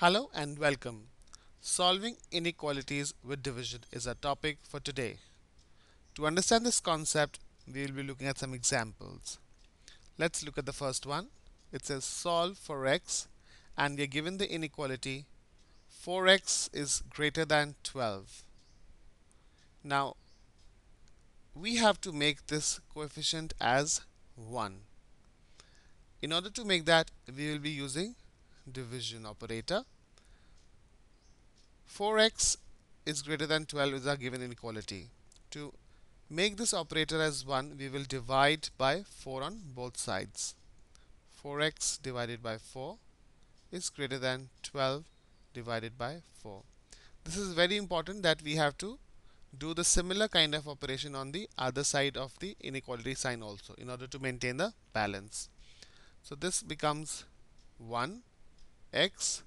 Hello and welcome. Solving inequalities with division is our topic for today. To understand this concept, we will be looking at some examples. Let's look at the first one. It says solve for x and we are given the inequality 4x is greater than 12. Now, we have to make this coefficient as 1. In order to make that, we will be using division operator. 4x is greater than 12 is our given inequality. To make this operator as 1, we will divide by 4 on both sides. 4x divided by 4 is greater than 12 divided by 4. This is very important that we have to do the similar kind of operation on the other side of the inequality sign also in order to maintain the balance. So this becomes 1 x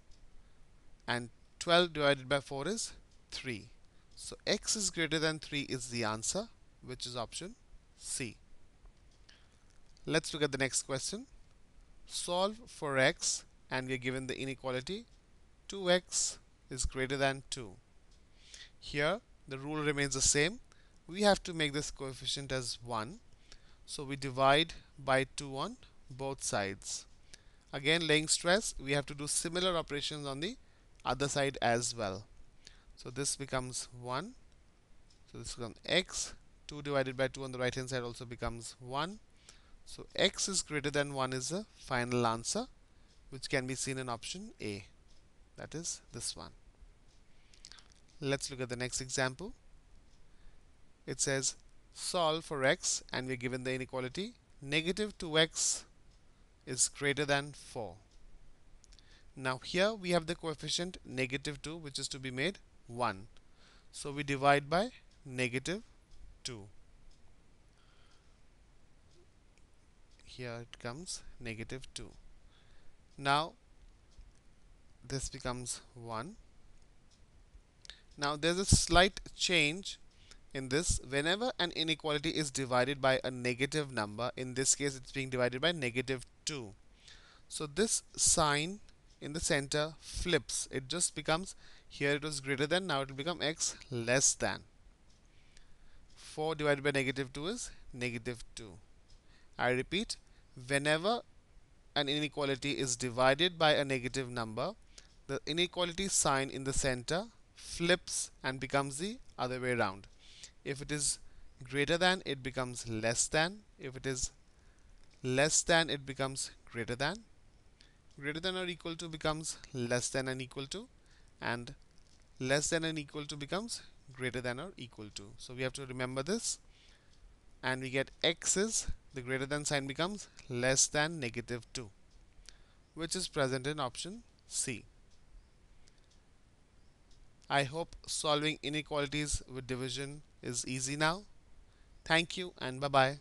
and 12 divided by 4 is 3. So x is greater than 3 is the answer which is option C. Let's look at the next question. Solve for x and we are given the inequality 2x is greater than 2. Here the rule remains the same. We have to make this coefficient as 1. So we divide by 2 on both sides again laying stress we have to do similar operations on the other side as well so this becomes 1 so this becomes x 2 divided by 2 on the right hand side also becomes 1 so x is greater than 1 is the final answer which can be seen in option A that is this one let's look at the next example it says solve for x and we're given the inequality negative 2x is greater than 4. Now here we have the coefficient negative 2 which is to be made 1. So we divide by negative 2. Here it comes negative 2. Now this becomes 1. Now there's a slight change in this whenever an inequality is divided by a negative number in this case it's being divided by negative 2 so this sign in the center flips it just becomes here it was greater than now it will become x less than 4 divided by negative 2 is negative 2 I repeat whenever an inequality is divided by a negative number the inequality sign in the center flips and becomes the other way around if it is greater than, it becomes less than. If it is less than, it becomes greater than. Greater than or equal to becomes less than and equal to. And less than and equal to becomes greater than or equal to. So we have to remember this. And we get x is, the greater than sign becomes less than negative 2, which is present in option C. I hope solving inequalities with division is easy now. Thank you and bye-bye.